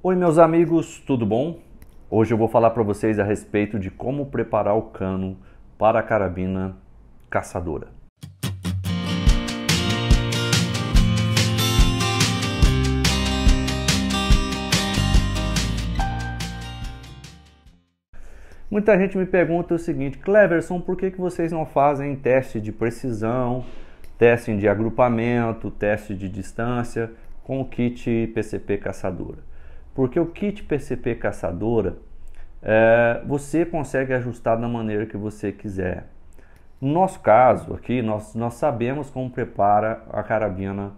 Oi, meus amigos, tudo bom? Hoje eu vou falar para vocês a respeito de como preparar o cano para a carabina caçadora. Muita gente me pergunta o seguinte, Cleverson, por que, que vocês não fazem teste de precisão, teste de agrupamento, teste de distância com o kit PCP caçadora? Porque o kit PCP caçadora é, você consegue ajustar da maneira que você quiser. No nosso caso aqui, nós, nós sabemos como prepara a carabina,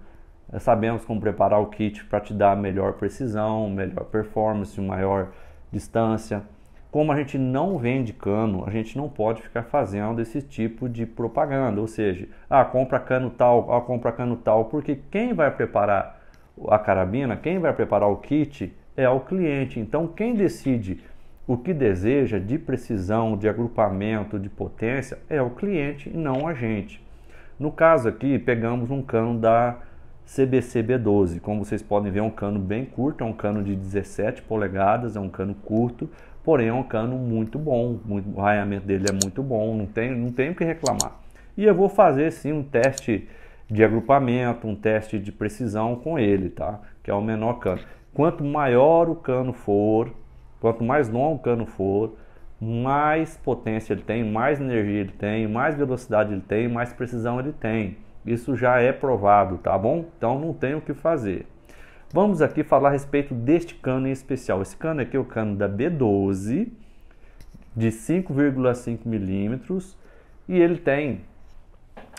sabemos como preparar o kit para te dar melhor precisão, melhor performance, maior distância. Como a gente não vende cano, a gente não pode ficar fazendo esse tipo de propaganda, ou seja, ah, compra cano tal, ah, compra cano tal, porque quem vai preparar a carabina, quem vai preparar o kit, é ao cliente. Então, quem decide o que deseja de precisão, de agrupamento, de potência é o cliente e não a gente. No caso aqui, pegamos um cano da CBCB12. Como vocês podem ver, é um cano bem curto, é um cano de 17 polegadas, é um cano curto, porém é um cano muito bom, muito, o raiamento dele é muito bom, não tem, não tem o que reclamar. E eu vou fazer sim um teste de agrupamento, um teste de precisão com ele, tá? Que é o menor cano. Quanto maior o cano for, quanto mais longo o cano for, mais potência ele tem, mais energia ele tem, mais velocidade ele tem, mais precisão ele tem. Isso já é provado, tá bom? Então não tem o que fazer. Vamos aqui falar a respeito deste cano em especial. Esse cano aqui é o cano da B12, de 5,5 milímetros, e ele tem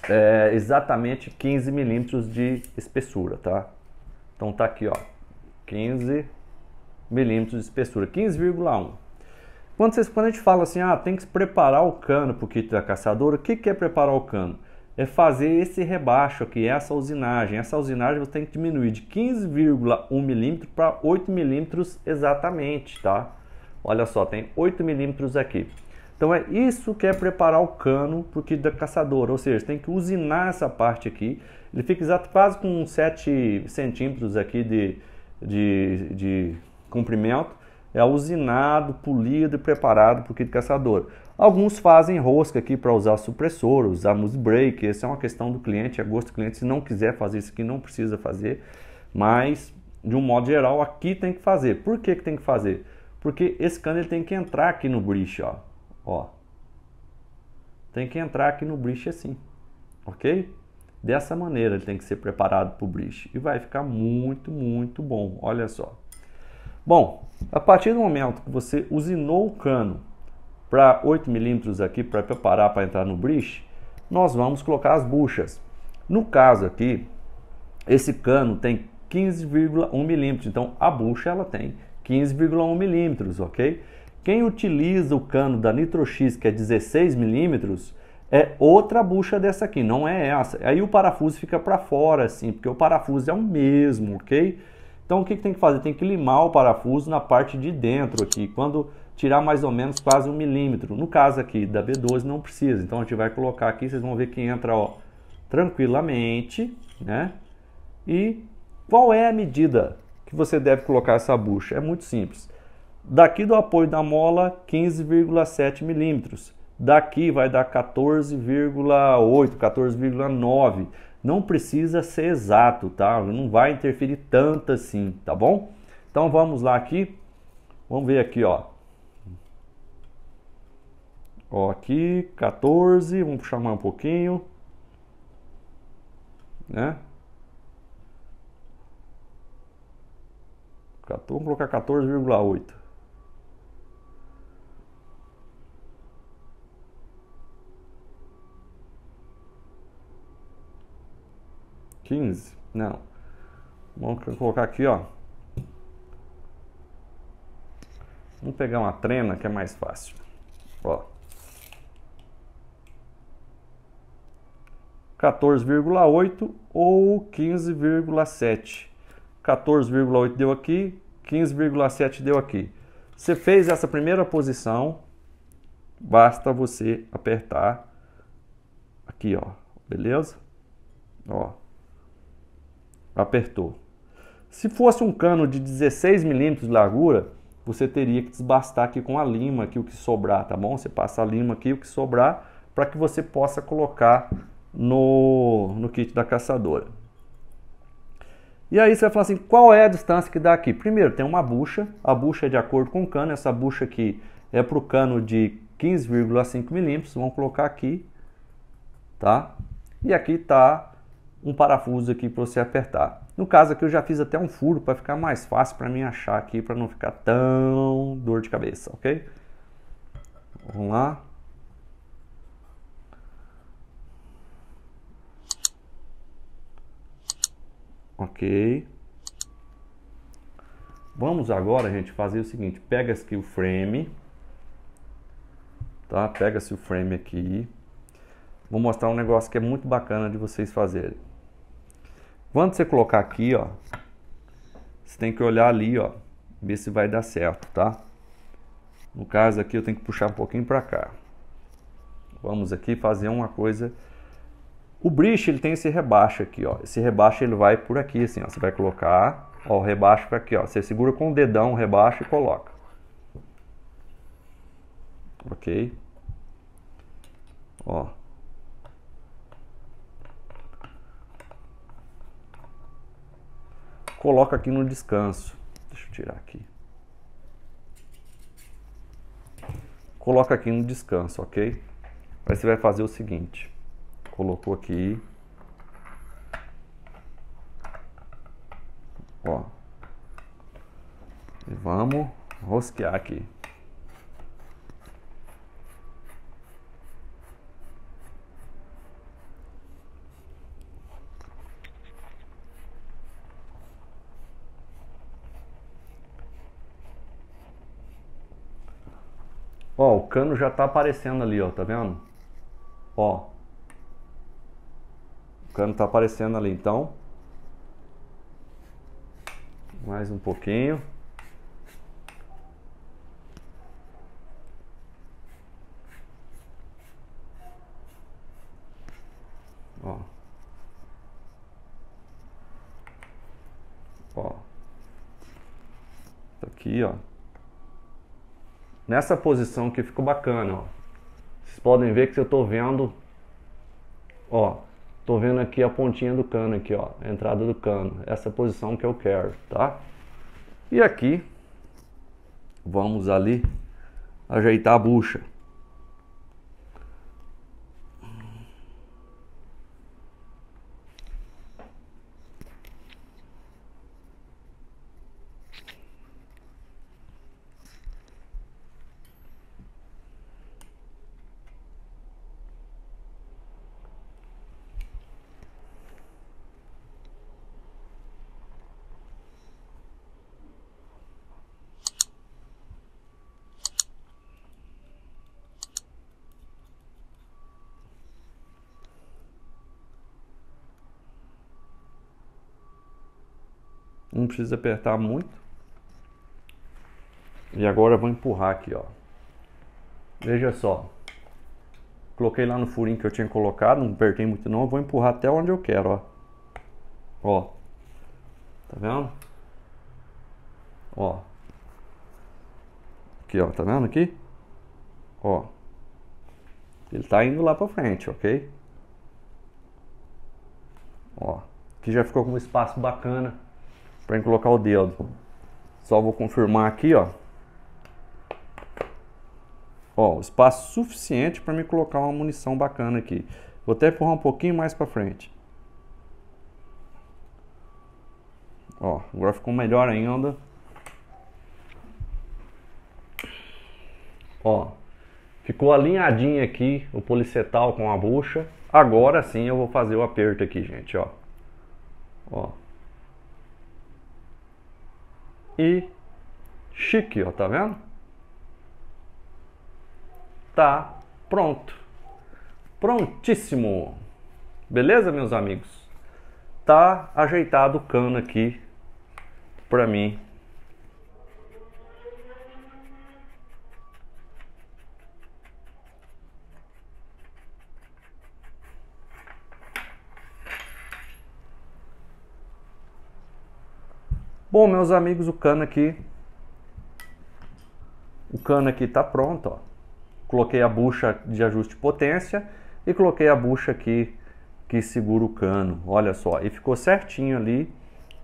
é, exatamente 15 milímetros de espessura, tá? Então tá aqui, ó, 15 milímetros de espessura, 15,1. Quando, quando a gente fala assim, ah, tem que preparar o cano para o kit da caçadora, o que, que é preparar o cano? É fazer esse rebaixo aqui, essa usinagem. Essa usinagem você tem que diminuir de 15,1 milímetro para 8 milímetros exatamente, tá? Olha só, tem 8 milímetros aqui. Então é isso que é preparar o cano para o kit da caçadora, ou seja, tem que usinar essa parte aqui. Ele fica exato quase com 7 centímetros aqui de, de, de comprimento é usinado, polido e preparado para o kit caçador. Alguns fazem rosca aqui para usar supressor, usar muse break, essa é uma questão do cliente, é gosto do cliente, se não quiser fazer isso aqui, não precisa fazer, mas de um modo geral aqui tem que fazer. Por que, que tem que fazer? Porque esse cano ele tem que entrar aqui no briche, ó. ó. Tem que entrar aqui no briche assim, ok? Dessa maneira ele tem que ser preparado para o bridge e vai ficar muito, muito bom. Olha só. Bom, a partir do momento que você usinou o cano para 8 milímetros aqui para preparar para entrar no bridge, nós vamos colocar as buchas. No caso aqui, esse cano tem 15,1 milímetros, então a bucha ela tem 15,1 milímetros, ok? Quem utiliza o cano da Nitro X, que é 16 milímetros, é outra bucha dessa aqui, não é essa. Aí o parafuso fica para fora, assim, porque o parafuso é o mesmo, ok? Então o que, que tem que fazer? Tem que limar o parafuso na parte de dentro aqui, quando tirar mais ou menos quase um milímetro. No caso aqui da B12 não precisa, então a gente vai colocar aqui, vocês vão ver que entra ó, tranquilamente, né? E qual é a medida que você deve colocar essa bucha? É muito simples. Daqui do apoio da mola, 15,7 milímetros daqui vai dar 14,8, 14,9. Não precisa ser exato, tá? Não vai interferir tanto assim, tá bom? Então vamos lá aqui. Vamos ver aqui, ó. Ó, aqui 14, vamos puxar mais um pouquinho, né? vamos colocar 14,8. 15? Não. Vamos colocar aqui, ó. Vamos pegar uma trena que é mais fácil. Ó. 14,8 ou 15,7. 14,8 deu aqui, 15,7 deu aqui. Você fez essa primeira posição, basta você apertar aqui, ó, beleza? Ó apertou. Se fosse um cano de 16 milímetros de largura, você teria que desbastar aqui com a lima aqui o que sobrar, tá bom? Você passa a lima aqui o que sobrar para que você possa colocar no, no kit da caçadora. E aí você vai falar assim, qual é a distância que dá aqui? Primeiro, tem uma bucha, a bucha é de acordo com o cano, essa bucha aqui é para o cano de 15,5 milímetros, vamos colocar aqui, tá? E aqui está um parafuso aqui para você apertar. No caso aqui eu já fiz até um furo para ficar mais fácil para mim achar aqui, para não ficar tão dor de cabeça, ok? Vamos lá. Ok. Vamos agora, gente, fazer o seguinte. Pega-se aqui o frame. Tá? Pega-se o frame aqui. Vou mostrar um negócio que é muito bacana de vocês fazerem. Quando você colocar aqui, ó, você tem que olhar ali, ó, ver se vai dar certo, tá? No caso aqui eu tenho que puxar um pouquinho para cá. Vamos aqui fazer uma coisa. O briche ele tem esse rebaixo aqui, ó. Esse rebaixo ele vai por aqui, assim, ó. Você vai colocar, ó, o rebaixo para aqui, ó. Você segura com o dedão o rebaixo e coloca. Ok? Ó. coloca aqui no descanso. Deixa eu tirar aqui. Coloca aqui no descanso, ok? Aí você vai fazer o seguinte. Colocou aqui. Ó. E vamos rosquear aqui. Ó, o cano já tá aparecendo ali, ó, tá vendo? Ó. O cano tá aparecendo ali, então. Mais um pouquinho. Ó. Ó. Tá aqui, ó nessa posição que ficou bacana, ó. Vocês podem ver que eu estou vendo, ó, tô vendo aqui a pontinha do cano aqui, ó, a entrada do cano, essa posição que eu quero, tá? E aqui, vamos ali ajeitar a bucha. não precisa apertar muito. E agora eu vou empurrar aqui, ó. Veja só. Coloquei lá no furinho que eu tinha colocado, não apertei muito não, eu vou empurrar até onde eu quero, ó. Ó. Tá vendo? Ó. Aqui, ó, tá vendo aqui? Ó. Ele tá indo lá pra frente, ok? Ó. Aqui já ficou com um espaço bacana para colocar o dedo. Só vou confirmar aqui, ó. Ó, espaço suficiente para me colocar uma munição bacana aqui. Vou até empurrar um pouquinho mais para frente. Ó, agora ficou melhor ainda. Ó, ficou alinhadinho aqui o policetal com a bucha. Agora sim eu vou fazer o aperto aqui, gente, ó. Ó, e chique, ó, tá vendo? Tá pronto. Prontíssimo. Beleza, meus amigos? Tá ajeitado o cano aqui para mim Bom, meus amigos, o cano aqui o cano aqui está pronto, ó. Coloquei a bucha de ajuste de potência e coloquei a bucha aqui que segura o cano. Olha só, e ficou certinho ali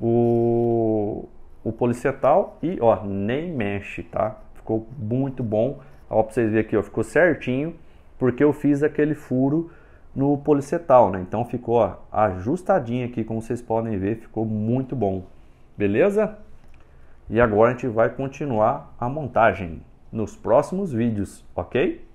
o, o policetal e ó, nem mexe, tá? Ficou muito bom. Ó, pra vocês verem aqui, ó, ficou certinho porque eu fiz aquele furo no policetal, né? Então ficou ó, ajustadinho aqui, como vocês podem ver, ficou muito bom. Beleza? E agora a gente vai continuar a montagem nos próximos vídeos, ok?